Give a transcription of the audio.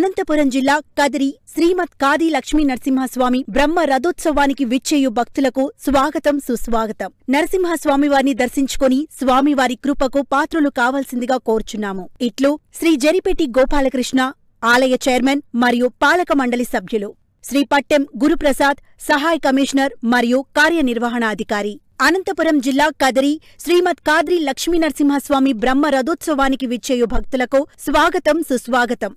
అనంతపురం జిల్లా కదిరి శ్రీమద్ కాది లక్ష్మీ నరసింహస్వామి బ్రహ్మ రథోత్సవానికి విచ్చేయు భక్తులకు స్వాగతం సుస్వాగతం నరసింహస్వామివారిని దర్శించుకుని స్వామివారి కృపకు పాత్రులు కావాల్సిందిగా కోరుచున్నాము ఇట్లు శ్రీ జరిపెట్టి గోపాలకృష్ణ ఆలయ చైర్మన్ మరియు పాలక మండలి సభ్యులు శ్రీ పట్టెం గురుప్రసాద్ సహాయ కమిషనర్ మరియు కార్యనిర్వహణాధికారి అనంతపురం జిల్లా కదరి శ్రీమద్ కాద్రి లక్ష్మీనరసింహస్వామి బ్రహ్మ రథోత్సవానికి విచ్చేయు భక్తులకు స్వాగతం సుస్వాగతం